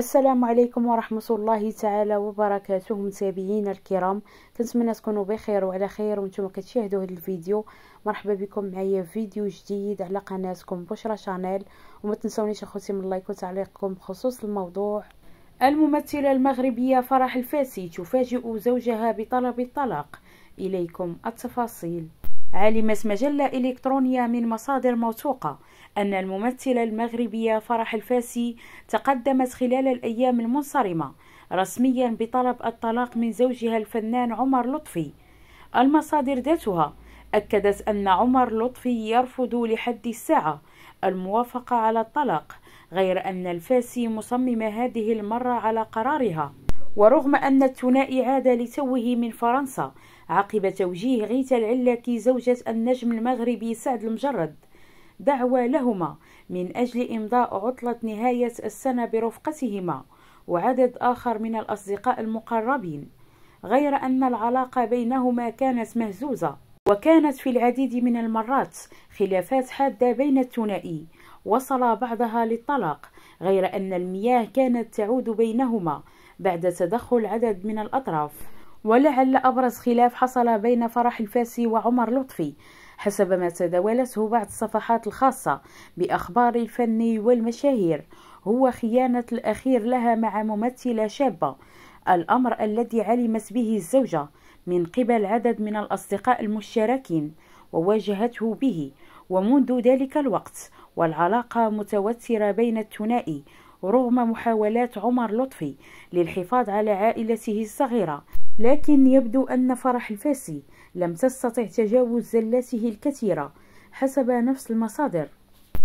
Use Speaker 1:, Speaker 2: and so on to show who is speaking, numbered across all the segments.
Speaker 1: السلام عليكم ورحمة الله تعالى وبركاته متابعينا الكرام كنتمنى تكونوا بخير وعلى خير وانتم كتشاهدوا هذا الفيديو مرحبا بكم معايا فيديو جديد على قناتكم بشرى شانيل وما تنسونيش اخوتي من لايك وتعليقكم بخصوص الموضوع الممثلة المغربية فرح الفاسي تفاجئ زوجها بطلب الطلاق إليكم التفاصيل علمت مجلة إلكترونية من مصادر موثوقة أن الممثلة المغربية فرح الفاسي تقدمت خلال الأيام المنصرمة رسميا بطلب الطلاق من زوجها الفنان عمر لطفي المصادر ذاتها أكدت أن عمر لطفي يرفض لحد الساعة الموافقة على الطلاق غير أن الفاسي مصممة هذه المرة على قرارها ورغم أن الثنائي عاد لتوه من فرنسا عقب توجيه غيتا العلاكي زوجة النجم المغربي سعد المجرد دعوة لهما من أجل إمضاء عطلة نهاية السنة برفقتهما وعدد آخر من الأصدقاء المقربين غير أن العلاقة بينهما كانت مهزوزة وكانت في العديد من المرات خلافات حادة بين الثنائي وصل بعضها للطلاق غير أن المياه كانت تعود بينهما بعد تدخل عدد من الأطراف ولعل أبرز خلاف حصل بين فرح الفاسي وعمر لطفي حسب ما تداولته بعض الصفحات الخاصة بأخبار الفن والمشاهير هو خيانة الأخير لها مع ممثلة شابة الأمر الذي علمت به الزوجة من قبل عدد من الأصدقاء المشتركين وواجهته به ومنذ ذلك الوقت والعلاقة متوترة بين الثنائي رغم محاولات عمر لطفي للحفاظ على عائلته الصغيرة لكن يبدو أن فرح الفاسي لم تستطع تجاوز زلاته الكثيرة حسب نفس المصادر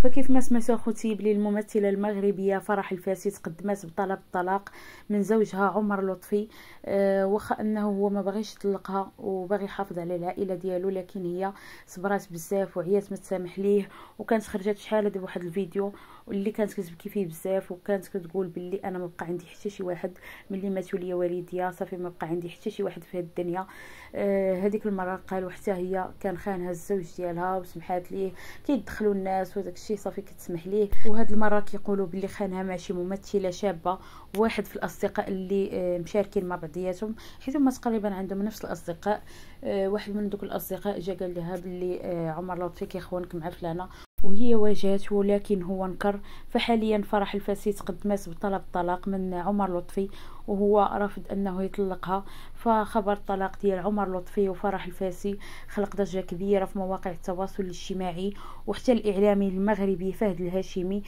Speaker 1: فكيف ما سمعتوا اخوتي بلي الممثله المغربيه فرح الفاسي تقدمات بطلب الطلاق من زوجها عمر لطفي أه واخا انه هو ما بغيش يطلقها وباغي يحافظ على العائله ديالو لكن هي صبرات بزاف وعيات ما تسامح ليه وكانت خرجت شحال هذا واحد الفيديو واللي كانت كتبكي فيه بزاف وكانت كتقول باللي انا ما بقى عندي حتى شي واحد ملي ماتوا ليا والديا صافي ما بقى عندي حتى شي واحد في هاد الدنيا آه هذيك المره قالوا حتى هي كان خانها الزوج ديالها وسمحات ليه كيدخلوا الناس وداكشي شي صافي كتسمح ليه وهاد المره كيقولوا بلي خانها ماشي ممثله شابه واحد في الاصدقاء اللي آه، مشاركين مع بعضياتهم حيت هما تقريبا عندهم نفس الاصدقاء آه، واحد من دوك الاصدقاء جا قال لها بلي آه، عمر لطفي كيخونك مع فلانه وهي واجهته ولكن هو انكر فحاليا فرح الفاسي تقدمات بطلب طلاق من عمر لطفي وهو رافض انه يطلقها فخبر الطلاق ديال عمر لطفي وفرح الفاسي خلق ضجه كبيره في مواقع التواصل الاجتماعي وحتى الاعلامي المغربي فهد الهاشمي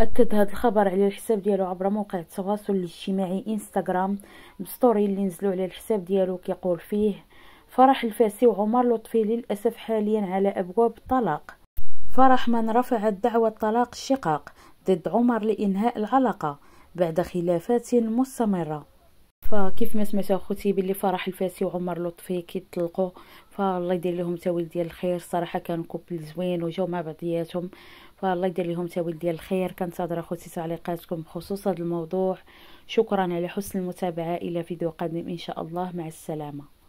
Speaker 1: اكد هذا الخبر على الحساب ديالو عبر موقع التواصل الاجتماعي انستغرام بستوري اللي نزلو على الحساب ديالو كيقول فيه فرح الفاسي وعمر لطفي للاسف حاليا على ابواب الطلاق فرح من رفعت دعوى الطلاق الشقاق ضد عمر لإنهاء العلاقة بعد خلافات مستمرة فكيف ما سمعتوا اخوتي باللي فرح الفاسي وعمر لطفي كيتطلقوا فالله يدير لهم تاويل ديال الخير صراحه كان كوبل زوين وجاو مع بعضياتهم فالله يدير لهم تاويل ديال الخير كنتظر اخوتي تعليقاتكم بخصوص هذا الموضوع شكرا على حسن المتابعه الى فيديو قادم ان شاء الله مع السلامه